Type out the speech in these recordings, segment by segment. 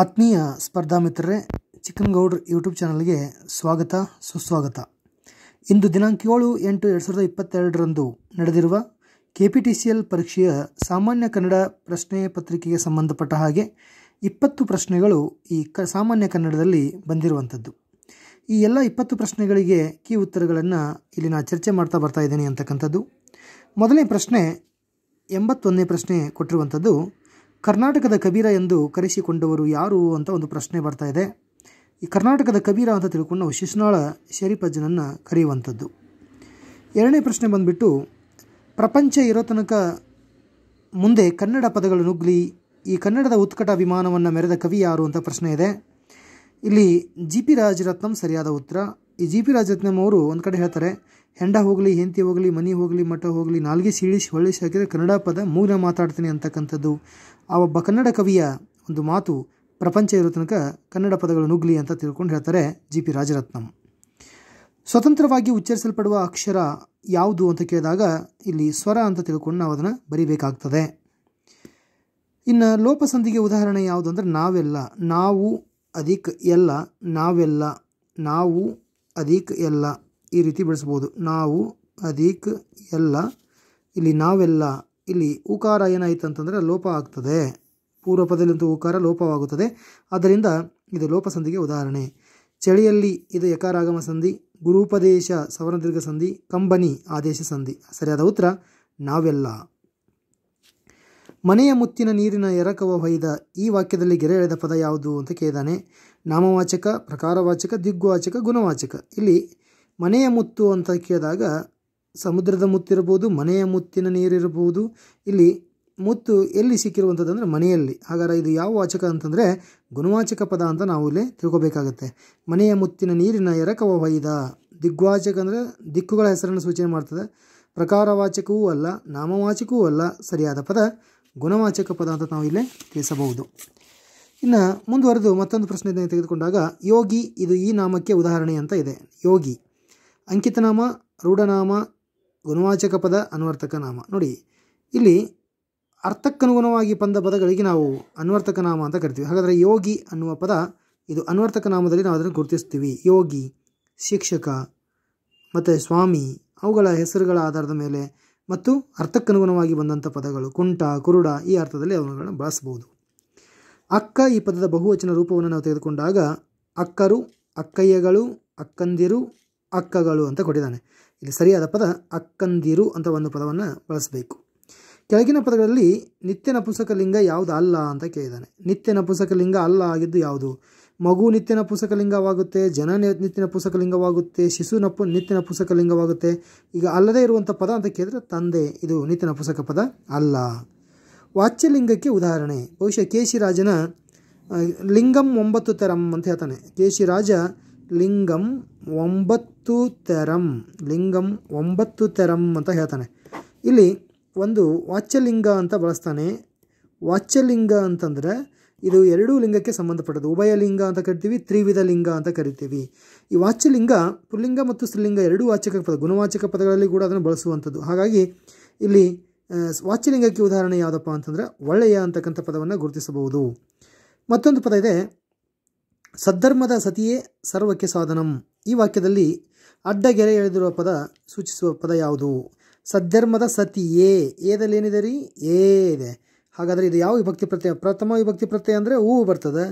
ಆತ್ಮೀಯ ಸ್ಪರ್ಧಾ ಮಿತ್ರರೇ ಚಿಕನ್ ಯೂಟ್ಯೂಬ್ ಚಾನಲ್ಗೆ ಸ್ವಾಗತ ಸುಸ್ವಾಗತ ಇಂದು ದಿನಾಂಕ ಏಳು ಎಂಟು ಎರಡು ಸಾವಿರದ ಇಪ್ಪತ್ತೆರಡರಂದು ನಡೆದಿರುವ K P T C L ಪರೀಕ್ಷೆಯ ಸಾಮಾನ್ಯ ಕನ್ನಡ ಪ್ರಶ್ನೆ ಪತ್ರಿಕೆಗೆ ಸಂಬಂಧಪಟ್ಟ ಹಾಗೆ ಇಪ್ಪತ್ತು ಪ್ರಶ್ನೆಗಳು ಈ ಕ ಸಾಮಾನ್ಯ ಕನ್ನಡದಲ್ಲಿ ಬಂದಿರುವಂಥದ್ದು ಈ ಎಲ್ಲ ಇಪ್ಪತ್ತು ಪ್ರಶ್ನೆಗಳಿಗೆ ಕೀ ಉತ್ತರಗಳನ್ನು ಇಲ್ಲಿ ನಾನು ಚರ್ಚೆ ಮಾಡ್ತಾ ಬರ್ತಾ ಇದ್ದೀನಿ ಅಂತಕ್ಕಂಥದ್ದು ಮೊದಲನೇ ಪ್ರಶ್ನೆ ಎಂಬತ್ತೊಂದನೇ ಪ್ರಶ್ನೆ ಕೊಟ್ಟಿರುವಂಥದ್ದು ಕರ್ನಾಟಕದ ಕಬೀರ ಎಂದು ಕರೆಸಿಕೊಂಡವರು ಯಾರು ಅಂತ ಒಂದು ಪ್ರಶ್ನೆ ಬರ್ತಾ ಇದೆ ಈ ಕರ್ನಾಟಕದ ಕಬೀರ ಅಂತ ತಿಳ್ಕೊಂಡು ನಾವು ಶಿಶುನಾಳ ಶರೀಫಜ್ಜನನ್ನು ಕರೆಯುವಂಥದ್ದು ಎರಡನೇ ಪ್ರಶ್ನೆ ಬಂದುಬಿಟ್ಟು ಪ್ರಪಂಚ ಇರೋ ತನಕ ಮುಂದೆ ಕನ್ನಡ ಪದಗಳು ನುಗ್ಲಿ ಈ ಕನ್ನಡದ ಉತ್ಕಟ ವಿಮಾನವನ್ನು ಮೆರೆದ ಕವಿ ಯಾರು ಅಂತ ಪ್ರಶ್ನೆ ಇದೆ ಇಲ್ಲಿ ಜಿ ಪಿ ರಾಜರತ್ನಂ ಸರಿಯಾದ ಉತ್ತರ ಈ ಜಿ ಪಿ ರಾಜರತ್ನಂ ಅವರು ಒಂದು ಕಡೆ ಹೇಳ್ತಾರೆ ಹೆಂಡ ಹೋಗಲಿ ಹೆಂತಿ ಹೋಗಲಿ ಮನಿ ಹೋಗಲಿ ಮಠ ಹೋಗಲಿ ನಾಲ್ಗೆ ಸೀಳಿಸಿ ಹೊಳಿಸಿ ಹಾಕಿದರೆ ಕನ್ನಡ ಪದ ಮೂಗ್ನ ಮಾತಾಡ್ತೀನಿ ಅಂತಕ್ಕಂಥದ್ದು ಆ ಒಬ್ಬ ಕನ್ನಡ ಕವಿಯ ಒಂದು ಮಾತು ಪ್ರಪಂಚ ಇರೋ ತನಕ ಕನ್ನಡ ಪದಗಳು ನುಗ್ಲಿ ಅಂತ ತಿಳ್ಕೊಂಡು ಹೇಳ್ತಾರೆ ಜಿ ಪಿ ರಾಜರತ್ನಂ ಸ್ವತಂತ್ರವಾಗಿ ಉಚ್ಚರಿಸಲ್ಪಡುವ ಅಕ್ಷರ ಯಾವುದು ಅಂತ ಕೇಳಿದಾಗ ಇಲ್ಲಿ ಸ್ವರ ಅಂತ ತಿಳ್ಕೊಂಡು ನಾವು ಅದನ್ನು ಬರಿಬೇಕಾಗ್ತದೆ ಇನ್ನು ಲೋಪಸಂಧಿಗೆ ಉದಾಹರಣೆ ಯಾವುದು ಅಂದರೆ ನಾವೆಲ್ಲ ನಾವು ಅಧಿಕ ಎಲ್ಲ ನಾವೆಲ್ಲ ನಾವು ಅದೀಕ್ ಎಲ್ಲ ಈ ರೀತಿ ಬಳಸ್ಬೋದು ನಾವು ಅದೀಕ್ ಎಲ್ಲ ಇಲ್ಲಿ ನಾವೆಲ್ಲ ಇಲ್ಲಿ ಉಕಾರ ಏನಾಯಿತು ಅಂತಂದರೆ ಲೋಪ ಆಗ್ತದೆ ಪೂರ್ವ ಉಕಾರ ಲೋಪವಾಗುತ್ತದೆ ಆದ್ದರಿಂದ ಇದು ಲೋಪಸಂಧಿಗೆ ಉದಾಹರಣೆ ಚಳಿಯಲ್ಲಿ ಇದು ಯಕಾರಾಗಮ ಸಂಧಿ ಗುರೂಪದೇಶ ಸವರ್ಣದೀರ್ಘ ಸಂಧಿ ಕಂಬನಿ ಆದೇಶ ಸಂಧಿ ಸರಿಯಾದ ಉತ್ತರ ನಾವೆಲ್ಲ ಮನೆಯ ಮುತ್ತಿನ ನೀರಿನ ಎರಕವ ಹೊಯ್ದ ಈ ವಾಕ್ಯದಲ್ಲಿ ಗೆರೆ ಎಳೆದ ಪದ ಯಾವುದು ಅಂತ ಕೇಳಿದಾನೆ ನಾಮವಾಚಕ ಪ್ರಕಾರವಾಚಕ ದಿಗ್ವಾಚಕ ಗುಣವಾಚಕ ಇಲ್ಲಿ ಮನೆಯ ಮುತ್ತು ಅಂತ ಕೇಳಿದಾಗ ಸಮುದ್ರದ ಮುತ್ತಿರಬಹುದು ಮನೆಯ ಮುತ್ತಿನ ನೀರಿರಬಹುದು ಇಲ್ಲಿ ಮುತ್ತು ಎಲ್ಲಿ ಸಿಕ್ಕಿರುವಂಥದ್ದು ಮನೆಯಲ್ಲಿ ಹಾಗಾದ್ರೆ ಇದು ಯಾವ ವಾಚಕ ಅಂತಂದರೆ ಗುಣವಾಚಕ ಪದ ಅಂತ ನಾವು ಇಲ್ಲಿ ತಿಳ್ಕೊಬೇಕಾಗತ್ತೆ ಮನೆಯ ಮುತ್ತಿನ ನೀರಿನ ಎರಕವ ಹೊಯ್ದ ದಿಗ್ವಾಚಕ ಅಂದರೆ ದಿಕ್ಕುಗಳ ಹೆಸರನ್ನು ಸೂಚನೆ ಮಾಡ್ತದೆ ಪ್ರಕಾರವಾಚಕವೂ ಅಲ್ಲ ನಾಮವಾಚಕವೂ ಅಲ್ಲ ಸರಿಯಾದ ಪದ ಗುಣವಾಚಕ ಪದ ಅಂತ ನಾವು ಇಲ್ಲೇ ತಿಳಿಸಬಹುದು ಇನ್ನು ಮುಂದುವರೆದು ಮತ್ತೊಂದು ಪ್ರಶ್ನೆ ತೆಗೆದುಕೊಂಡಾಗ ಯೋಗಿ ಇದು ಈ ನಾಮಕ್ಕೆ ಉದಾಹರಣೆ ಅಂತ ಇದೆ ಯೋಗಿ ಅಂಕಿತನಾಮ ರೂಢನಾಮ ಗುಣವಾಚಕ ಪದ ಅನ್ವರ್ತಕ ನಾಮ ನೋಡಿ ಇಲ್ಲಿ ಅರ್ಥಕ್ಕನುಗುಣವಾಗಿ ಬಂದ ಪದಗಳಿಗೆ ನಾವು ಅನ್ವರ್ತಕ ನಾಮ ಅಂತ ಕರಿತೀವಿ ಹಾಗಾದರೆ ಯೋಗಿ ಅನ್ನುವ ಪದ ಇದು ಅನ್ವರ್ತಕ ನಾಮದಲ್ಲಿ ನಾವು ಅದನ್ನು ಗುರುತಿಸ್ತೀವಿ ಯೋಗಿ ಶಿಕ್ಷಕ ಮತ್ತು ಸ್ವಾಮಿ ಅವುಗಳ ಹೆಸರುಗಳ ಆಧಾರದ ಮೇಲೆ ಮತ್ತು ಅರ್ಥಕ್ಕನುಗುಣವಾಗಿ ಬಂದಂಥ ಪದಗಳು ಕುಂಟ ಕುರುಡ ಈ ಅರ್ಥದಲ್ಲಿ ಅವುಗಳನ್ನು ಬಳಸಬಹುದು ಅಕ್ಕ ಈ ಪದದ ಬಹುವಚನ ರೂಪವನ್ನು ನಾವು ತೆಗೆದುಕೊಂಡಾಗ ಅಕ್ಕರು ಅಕ್ಕಯ್ಯಗಳು ಅಕ್ಕಂದಿರು ಅಕ್ಕಗಳು ಅಂತ ಕೊಟ್ಟಿದ್ದಾನೆ ಇಲ್ಲಿ ಸರಿಯಾದ ಪದ ಅಕ್ಕಂದಿರು ಅಂತ ಒಂದು ಪದವನ್ನು ಬಳಸಬೇಕು ಕೆಳಗಿನ ಪದಗಳಲ್ಲಿ ನಿತ್ಯ ಲಿಂಗ ಯಾವುದು ಅಲ್ಲ ಅಂತ ಕೇಳಿದ್ದಾನೆ ನಿತ್ಯ ಲಿಂಗ ಅಲ್ಲ ಆಗಿದ್ದು ಯಾವುದು ಮಗು ನಿತ್ಯನ ಪುಸ್ತಕಲಿಂಗವಾಗುತ್ತೆ ಜನ ನಿತ್ಯನ ಪುಸ್ತಕಲಿಂಗವಾಗುತ್ತೆ ಶಿಶು ನಿತ್ಯನ ನಿತ್ಯ ಪುಸ್ತಕಲಿಂಗವಾಗುತ್ತೆ ಈಗ ಅಲ್ಲದೇ ಇರುವಂಥ ಪದ ಅಂತ ಕೇಳಿದ್ರೆ ತಂದೆ ಇದು ನಿತ್ಯನ ಪುಸ್ತಕ ಪದ ಅಲ್ಲ ವಾಚ್ಯಲಿಂಗಕ್ಕೆ ಉದಾಹರಣೆ ಬಹುಶಃ ಕೇಶಿರಾಜನ ಲಿಂಗಂ ಒಂಬತ್ತು ತೆರಂ ಅಂತ ಹೇಳ್ತಾನೆ ಕೇಶಿರಾಜ ಲಿಂಗಂ ಒಂಬತ್ತು ತರಂ ಲಿಂಗಂ ಒಂಬತ್ತು ತೆರಂ ಅಂತ ಹೇಳ್ತಾನೆ ಇಲ್ಲಿ ಒಂದು ವಾಚ್ಯಲಿಂಗ ಅಂತ ಬಳಸ್ತಾನೆ ವಾಚ್ಯಲಿಂಗ ಅಂತಂದರೆ ಇದು ಎರಡೂ ಲಿಂಗಕ್ಕೆ ಸಂಬಂಧಪಟ್ಟದ್ದು ಉಭಯ ಲಿಂಗ ಅಂತ ಕರಿತೀವಿ ತ್ರಿವಿಧ ಲಿಂಗ ಅಂತ ಕರಿತೀವಿ ಈ ವಾಚ್ಯಲಿಂಗ ಪುಲ್ಲಿಂಗ ಮತ್ತು ಸ್ತ್ರೀಲಿಂಗ ಎರಡೂ ವಾಚಕ ಪದ ಗುಣವಾಚಕ ಪದಗಳಲ್ಲಿ ಕೂಡ ಅದನ್ನು ಬಳಸುವಂಥದ್ದು ಹಾಗಾಗಿ ಇಲ್ಲಿ ವಾಚ್ಯಲಿಂಗಕ್ಕೆ ಉದಾಹರಣೆ ಯಾವುದಪ್ಪ ಅಂತಂದರೆ ಒಳ್ಳೆಯ ಅಂತಕ್ಕಂಥ ಪದವನ್ನು ಗುರುತಿಸಬಹುದು ಮತ್ತೊಂದು ಪದ ಇದೆ ಸದ್ಧರ್ಮದ ಸತಿಯೇ ಸರ್ವಕ್ಕೆ ಸಾಧನಂ ಈ ವಾಕ್ಯದಲ್ಲಿ ಅಡ್ಡಗೆರೆ ಎಳೆದಿರುವ ಪದ ಸೂಚಿಸುವ ಪದ ಯಾವುದು ಸದ್ಧರ್ಮದ ಸತಿಯೇ ಏದಲ್ಲಿ ಏನಿದೆ ರೀ ಏ ಇದೆ ಹಾಗಾದರೆ ಇದು ಯಾವ ವಿಭಕ್ತಿ ಪ್ರತ್ಯಯ ಪ್ರಥಮ ವಿಭಕ್ತಿ ಪ್ರತ್ಯಯ ಅಂದರೆ ಹೂ ಬರ್ತದೆ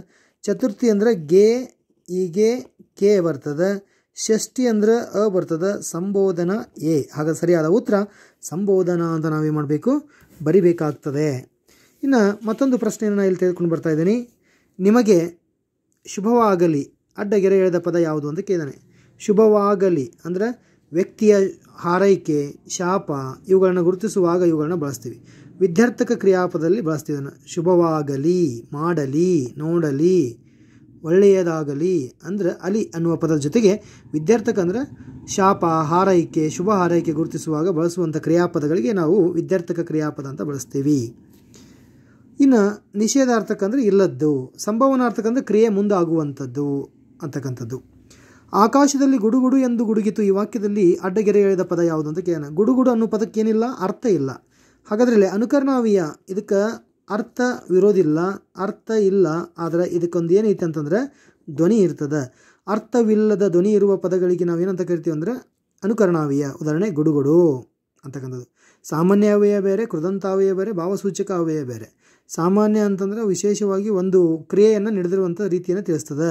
ಚತುರ್ಥಿ ಅಂದರೆ ಗೆ ಈಗೆ ಕೆ ಬರ್ತದೆ ಷಷ್ಠಿ ಅಂದರೆ ಅ ಬರ್ತದೆ ಸಂಬೋಧನ ಎ ಹಾಗೆ ಸರಿಯಾದ ಉತ್ತರ ಸಂಬೋಧನ ಅಂತ ನಾವೇನು ಮಾಡಬೇಕು ಬರಿಬೇಕಾಗ್ತದೆ ಇನ್ನು ಮತ್ತೊಂದು ಪ್ರಶ್ನೆಯನ್ನು ಇಲ್ಲಿ ತೆಗೆದುಕೊಂಡು ಬರ್ತಾ ಇದ್ದೀನಿ ನಿಮಗೆ ಶುಭವಾಗಲಿ ಅಡ್ಡಗೆರೆ ಎಳೆದ ಪದ ಯಾವುದು ಅಂತ ಕೇಳಿದಾನೆ ಶುಭವಾಗಲಿ ಅಂದರೆ ವ್ಯಕ್ತಿಯ ಹಾರೈಕೆ ಶಾಪ ಇವುಗಳನ್ನು ಗುರುತಿಸುವಾಗ ಇವುಗಳನ್ನು ಬಳಸ್ತೀವಿ ವಿದ್ಯಾರ್ಥಕ ಕ್ರಿಯಾಪದಲ್ಲಿ ಬಳಸ್ತೀವಿ ಶುಭವಾಗಲಿ ಮಾಡಲಿ ನೋಡಲಿ ಒಳ್ಳೆಯದಾಗಲಿ ಅಂದರೆ ಅಲಿ ಅನ್ನುವ ಪದದ ಜೊತೆಗೆ ವಿದ್ಯಾರ್ಥಕ ಅಂದರೆ ಶಾಪ ಹಾರೈಕೆ ಶುಭ ಹಾರೈಕೆ ಗುರುತಿಸುವಾಗ ಬಳಸುವಂಥ ಕ್ರಿಯಾಪದಗಳಿಗೆ ನಾವು ವಿದ್ಯಾರ್ಥಕ ಕ್ರಿಯಾಪದ ಅಂತ ಬಳಸ್ತೀವಿ ಇನ್ನು ನಿಷೇಧಾರ್ಥಕ ಅಂದರೆ ಇಲ್ಲದ್ದು ಸಂಭವನಾರ್ಥಕ ಕ್ರಿಯೆ ಮುಂದಾಗುವಂಥದ್ದು ಅಂತಕ್ಕಂಥದ್ದು ಆಕಾಶದಲ್ಲಿ ಗುಡುಗುಡು ಎಂದು ಗುಡುಗಿತು ಈ ವಾಕ್ಯದಲ್ಲಿ ಅಡ್ಡಗೆರೆ ಎಳೆದ ಪದ ಯಾವುದು ಅಂತ ಕೇಳೋಣ ಗುಡುಗುಡು ಅನ್ನೋ ಪದಕ್ಕೇನಿಲ್ಲ ಅರ್ಥ ಇಲ್ಲ ಹಾಗಾದ್ರಲ್ಲಿ ಅನುಕರಣಾವಿಯ ಇದಕ್ಕೆ ಅರ್ಥ ವಿರೋಧಿಲ್ಲ ಅರ್ಥ ಇಲ್ಲ ಆದರೆ ಇದಕ್ಕೊಂದು ಏನೈತೆ ಅಂತಂದರೆ ಧ್ವನಿ ಇರ್ತದೆ ಅರ್ಥವಿಲ್ಲದ ಧ್ವನಿ ಇರುವ ಪದಗಳಿಗೆ ನಾವು ಏನಂತ ಕರಿತೀವಿ ಅಂದರೆ ಅನುಕರಣಾವಿಯ ಉದಾಹರಣೆ ಗುಡುಗುಡು ಅಂತಕ್ಕಂಥದ್ದು ಸಾಮಾನ್ಯ ಅವಯ ಬೇರೆ ಕೃದಂತಾವಯ ಬೇರೆ ಭಾವಸೂಚಕ ಅವಯ ಬೇರೆ ಸಾಮಾನ್ಯ ಅಂತಂದರೆ ವಿಶೇಷವಾಗಿ ಒಂದು ಕ್ರಿಯೆಯನ್ನು ನಡೆದಿರುವಂಥ ರೀತಿಯನ್ನು ತಿಳಿಸ್ತದೆ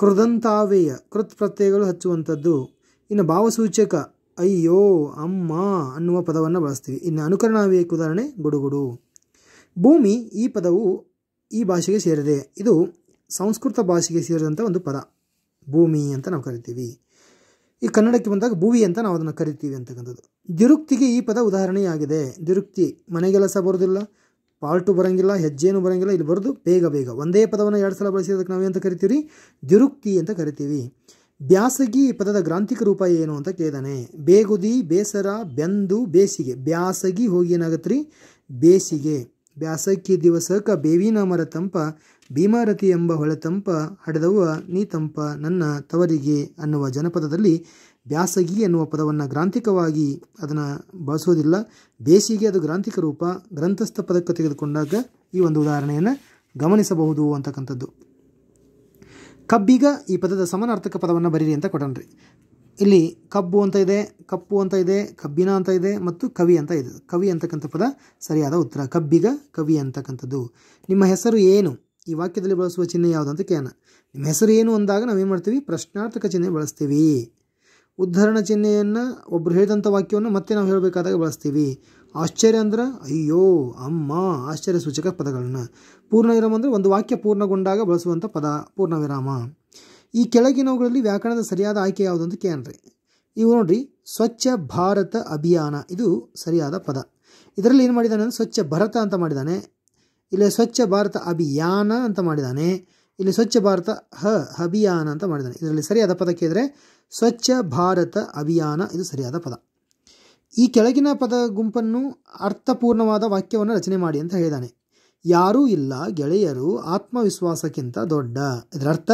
ಕೃದಂತಾವೇಯ ಕೃತ್ ಪ್ರತ್ಯಯಗಳು ಹಚ್ಚುವಂಥದ್ದು ಇನ್ನು ಭಾವಸೂಚಕ ಅಯ್ಯೋ ಅಮ್ಮ ಅನ್ನುವ ಪದವನ್ನು ಬಳಸ್ತೀವಿ ಇನ್ನು ಅನುಕರಣಾವೇಯಕ್ಕೆ ಉದಾಹರಣೆ ಗುಡುಗುಡು ಭೂಮಿ ಈ ಪದವು ಈ ಭಾಷೆಗೆ ಸೇರಿದೆ ಇದು ಸಂಸ್ಕೃತ ಭಾಷೆಗೆ ಸೇರಿದಂಥ ಒಂದು ಪದ ಭೂಮಿ ಅಂತ ನಾವು ಕರಿತೀವಿ ಈ ಕನ್ನಡಕ್ಕೆ ಬಂದಾಗ ಭೂವಿ ಅಂತ ನಾವು ಅದನ್ನು ಕರಿತೀವಿ ಅಂತಕ್ಕಂಥದ್ದು ದಿರುಕ್ತಿಗೆ ಈ ಪದ ಉದಾಹರಣೆಯಾಗಿದೆ ದಿರುಕ್ತಿ ಮನೆಗೆಲಸ ಬರೋದಿಲ್ಲ ಪಾಲ್ಟು ಬರೋಂಗಿಲ್ಲ ಹೆಜ್ಜೆನೂ ಬರೋಂಗಿಲ್ಲ ಇಲ್ಲಿ ಬರೆದು ಬೇಗ ಬೇಗ ಒಂದೇ ಪದವನ್ನು ಎರಡು ಸಲ ನಾವು ಎಂತ ಕರಿತೀವಿ ದುರುಕ್ತಿ ಅಂತ ಕರಿತೀವಿ ಬ್ಯಾಸಗಿ ಪದದ ಗ್ರಾಂಥಿಕ ರೂಪ ಏನು ಅಂತ ಕೇಳಿದಾನೆ ಬೇಗುದಿ ಬೇಸರ ಬೆಂದು ಬೇಸಿಗೆ ಬ್ಯಾಸಗಿ ಹೋಗಿ ಏನಾಗತ್ತೆ ರೀ ಬೇಸಿಗೆ ಬ್ಯಾಸಕ್ಕಿ ದಿವಸಕ ಬೇವಿನ ಮರ ತಂಪ ಭೀಮಾರತಿ ಎಂಬ ಹೊಳೆತಂಪ ಹಡೆದವ್ವ ನೀತಂಪ ನನ್ನ ತವರಿಗೆ ಅನ್ನುವ ಜನಪದದಲ್ಲಿ ಬ್ಯಾಸಗಿ ಎನ್ನುವ ಪದವನ್ನು ಗ್ರಾಂಥಿಕವಾಗಿ ಅದನ್ನು ಬಳಸೋದಿಲ್ಲ ಬೇಸಿಗೆ ಅದು ಗ್ರಾಂಥಿಕ ರೂಪ ಗ್ರಂಥಸ್ಥ ಪದಕ್ಕೆ ತೆಗೆದುಕೊಂಡಾಗ ಈ ಒಂದು ಉದಾಹರಣೆಯನ್ನು ಗಮನಿಸಬಹುದು ಅಂತಕ್ಕಂಥದ್ದು ಕಬ್ಬಿಗ ಈ ಪದದ ಸಮಾನಾರ್ಥಕ ಪದವನ್ನು ಬರೀರಿ ಅಂತ ಕೊಡೋಣ್ರಿ ಇಲ್ಲಿ ಕಬ್ಬು ಅಂತ ಇದೆ ಕಪ್ಪು ಅಂತ ಇದೆ ಕಬ್ಬಿನ ಅಂತ ಇದೆ ಮತ್ತು ಕವಿ ಅಂತ ಇದೆ ಕವಿ ಅಂತಕ್ಕಂಥ ಪದ ಸರಿಯಾದ ಉತ್ತರ ಕಬ್ಬಿಗ ಕವಿ ಅಂತಕ್ಕಂಥದ್ದು ನಿಮ್ಮ ಹೆಸರು ಏನು ಈ ವಾಕ್ಯದಲ್ಲಿ ಬಳಸುವ ಚಿಹ್ನೆ ಅಂತ ಕೇನ ನಿಮ್ಮ ಹೆಸರು ಏನು ಅಂದಾಗ ನಾವೇನು ಮಾಡ್ತೀವಿ ಪ್ರಶ್ನಾರ್ಥಕ ಚಿಹ್ನೆ ಬಳಸ್ತೀವಿ ಉದ್ಧರಣ ಚಿಹ್ನೆಯನ್ನು ಒಬ್ಬರು ಹೇಳಿದಂಥ ವಾಕ್ಯವನ್ನು ಮತ್ತೆ ನಾವು ಹೇಳಬೇಕಾದಾಗ ಬಳಸ್ತೀವಿ ಆಶ್ಚರ್ಯ ಅಂದ್ರೆ ಅಯ್ಯೋ ಅಮ್ಮ ಆಶ್ಚರ್ಯ ಸೂಚಕ ಪದಗಳನ್ನು ಪೂರ್ಣ ವಿರಾಮ ಅಂದರೆ ಒಂದು ವಾಕ್ಯ ಪೂರ್ಣಗೊಂಡಾಗ ಬಳಸುವಂಥ ಪದ ಪೂರ್ಣ ವಿರಾಮ ಈ ಕೆಳಗಿನವುಗಳಲ್ಲಿ ವ್ಯಾಕರಣದ ಸರಿಯಾದ ಆಯ್ಕೆ ಯಾವುದು ಅಂತ ಕೇಳ್ರಿ ಇವು ನೋಡ್ರಿ ಸ್ವಚ್ಛ ಭಾರತ ಅಭಿಯಾನ ಇದು ಸರಿಯಾದ ಪದ ಇದರಲ್ಲಿ ಏನು ಮಾಡಿದ್ದಾನೆ ಅಂದರೆ ಸ್ವಚ್ಛ ಭರತ ಅಂತ ಮಾಡಿದ್ದಾನೆ ಇಲ್ಲಿ ಸ್ವಚ್ಛ ಭಾರತ ಅಭಿಯಾನ ಅಂತ ಮಾಡಿದ್ದಾನೆ ಇಲ್ಲಿ ಸ್ವಚ್ಛ ಭಾರತ ಹ ಅಭಿಯಾನ ಅಂತ ಮಾಡಿದ್ದಾನೆ ಇದರಲ್ಲಿ ಸರಿಯಾದ ಪದ ಕೇಳಿದ್ರೆ ಸ್ವಚ್ಛ ಭಾರತ ಅಭಿಯಾನ ಇದು ಸರಿಯಾದ ಪದ ಈ ಕೆಳಗಿನ ಪದ ಗುಂಪನ್ನು ಅರ್ಥಪೂರ್ಣವಾದ ವಾಕ್ಯವನ್ನು ರಚನೆ ಮಾಡಿ ಅಂತ ಹೇಳಿದಾನೆ ಯಾರೂ ಇಲ್ಲ ಗೆಳೆಯರು ಆತ್ಮವಿಶ್ವಾಸಕ್ಕಿಂತ ದೊಡ್ಡ ಇದರ ಅರ್ಥ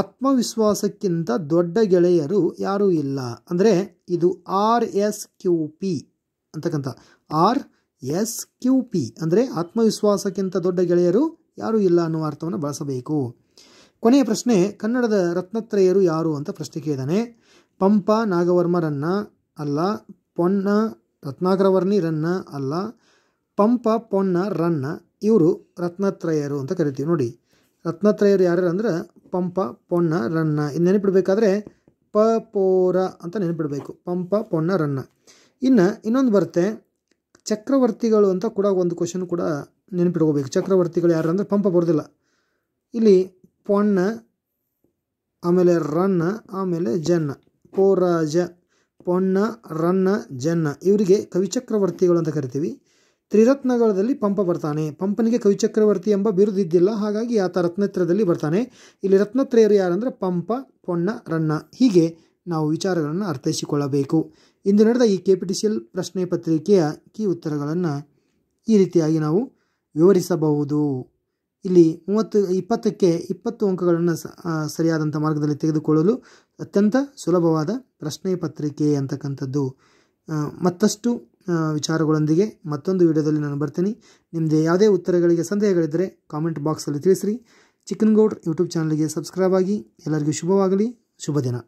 ಆತ್ಮವಿಶ್ವಾಸಕ್ಕಿಂತ ದೊಡ್ಡ ಗೆಳೆಯರು ಯಾರೂ ಇಲ್ಲ ಅಂದರೆ ಇದು ಆರ್ ಎಸ್ ಕ್ಯೂ ಪಿ ಅಂತಕ್ಕಂಥ ಆರ್ ಎಸ್ ಕ್ಯೂ ಪಿ ಅಂದರೆ ಆತ್ಮವಿಶ್ವಾಸಕ್ಕಿಂತ ದೊಡ್ಡ ಗೆಳೆಯರು ಯಾರೂ ಇಲ್ಲ ಅನ್ನುವ ಅರ್ಥವನ್ನು ಬಳಸಬೇಕು ಕೊನೆಯ ಪ್ರಶ್ನೆ ಕನ್ನಡದ ರತ್ನತ್ರಯರು ಯಾರು ಅಂತ ಪ್ರಶ್ನೆ ಕೇಳಿದಾನೆ ಪಂಪ ನಾಗವರ್ಮರನ್ನ ಅಲ್ಲ ಪೊನ್ನ ರನ್ನ ಅಲ್ಲ ಪಂಪ ಪೊನ್ನ ರನ್ನ ಇವರು ರತ್ನತ್ರಯರು ಅಂತ ಕರಿತೀವಿ ನೋಡಿ ರತ್ನತ್ರಯರು ಯಾರ್ಯಾರು ಅಂದ್ರೆ ಪಂಪ ಪೊನ್ನ ರನ್ನ ಇನ್ನು ನೆನಪಿಡಬೇಕಾದ್ರೆ ಪ ಪೋರ ಅಂತ ನೆನಪಿಡಬೇಕು ಪಂಪ ಪೊನ್ನ ರನ್ನ ಇನ್ನು ಇನ್ನೊಂದು ಬರುತ್ತೆ ಚಕ್ರವರ್ತಿಗಳು ಅಂತ ಕೂಡ ಒಂದು ಕ್ವಶನ್ ಕೂಡ ನೆನಪಿಟ್ಕೋಬೇಕು ಚಕ್ರವರ್ತಿಗಳು ಯಾರು ಅಂದರೆ ಪಂಪ ಬರೋದಿಲ್ಲ ಇಲ್ಲಿ ಪೊಣ್ಣ ಆಮೇಲೆ ರನ್ನ ಆಮೇಲೆ ಜನ್ನ ಪೋರಾಜ ಪೊಣ್ಣ ರನ್ನ ಜನ್ನ ಇವರಿಗೆ ಕವಿಚಕ್ರವರ್ತಿಗಳು ಅಂತ ಕರಿತೀವಿ ತ್ರಿರತ್ನಗಳಲ್ಲಿ ಪಂಪ ಬರ್ತಾನೆ ಪಂಪನಿಗೆ ಕವಿಚಕ್ರವರ್ತಿ ಎಂಬ ಬಿರುದಿದ್ದಿಲ್ಲ ಹಾಗಾಗಿ ಆತ ರತ್ನತ್ರದಲ್ಲಿ ಬರ್ತಾನೆ ಇಲ್ಲಿ ರತ್ನತ್ರೆಯರು ಯಾರಂದರೆ ಪಂಪ ಪೊಣ್ಣ ರನ್ನ ಹೀಗೆ ನಾವು ವಿಚಾರಗಳನ್ನು ಅರ್ಥೈಸಿಕೊಳ್ಳಬೇಕು ಇಂದು ನಡೆದ ಈ K P T C L ಪ್ರಶ್ನೆ ಪತ್ರಿಕೆಯ ಕೀ ಉತ್ತರಗಳನ್ನು ಈ ರೀತಿಯಾಗಿ ನಾವು ವಿವರಿಸಬಹುದು ಇಲ್ಲಿ ಮೂವತ್ತು ಇಪ್ಪತ್ತಕ್ಕೆ ಇಪ್ಪತ್ತು ಅಂಕಗಳನ್ನು ಸರಿಯಾದಂಥ ಮಾರ್ಗದಲ್ಲಿ ತೆಗೆದುಕೊಳ್ಳಲು ಅತ್ಯಂತ ಸುಲಭವಾದ ಪ್ರಶ್ನೆ ಪತ್ರಿಕೆ ಅಂತಕ್ಕಂಥದ್ದು ಮತ್ತಷ್ಟು ವಿಚಾರಗಳೊಂದಿಗೆ ಮತ್ತೊಂದು ವಿಡಿಯೋದಲ್ಲಿ ನಾನು ಬರ್ತೀನಿ ನಿಮ್ಮದು ಯಾವುದೇ ಉತ್ತರಗಳಿಗೆ ಸಂದೇಹಗಳಿದ್ದರೆ ಕಾಮೆಂಟ್ ಬಾಕ್ಸಲ್ಲಿ ತಿಳಿಸಿರಿ ಚಿಕನ್ ಗೌಡ್ ಯೂಟ್ಯೂಬ್ ಚಾನಲ್ಗೆ ಸಬ್ಸ್ಕ್ರೈಬ್ ಆಗಿ ಎಲ್ಲರಿಗೂ ಶುಭವಾಗಲಿ ಶುಭ ದಿನ